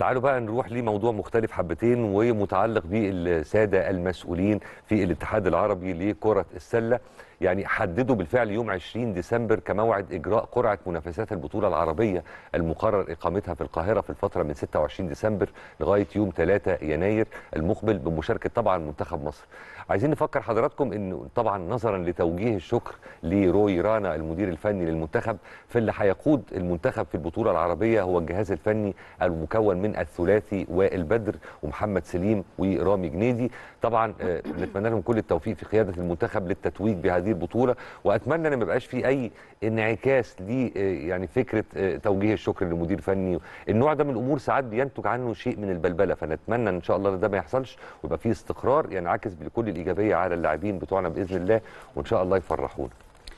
تعالوا بقى نروح لموضوع مختلف حبتين ومتعلق بالساده المسؤولين في الاتحاد العربي لكره السله يعني حددوا بالفعل يوم 20 ديسمبر كموعد اجراء قرعه منافسات البطوله العربيه المقرر اقامتها في القاهره في الفتره من 26 ديسمبر لغايه يوم 3 يناير المقبل بمشاركه طبعا منتخب مصر. عايزين نفكر حضراتكم ان طبعا نظرا لتوجيه الشكر لروي رانا المدير الفني للمنتخب فاللي هيقود المنتخب في البطوله العربيه هو الجهاز الفني المكون من من الثلاثي وائل بدر ومحمد سليم ورامي جنيدي طبعا آه، نتمنى لهم كل التوفيق في قياده المنتخب للتتويج بهذه البطوله واتمنى ان ما يبقاش في اي انعكاس ل آه، يعني فكره آه، توجيه الشكر للمدير الفني النوع ده من الامور ساعات بينتج عنه شيء من البلبله فنتمنى ان شاء الله ده ما يحصلش ويبقى في استقرار ينعكس يعني بكل الايجابيه على اللاعبين بتوعنا باذن الله وان شاء الله يفرحونا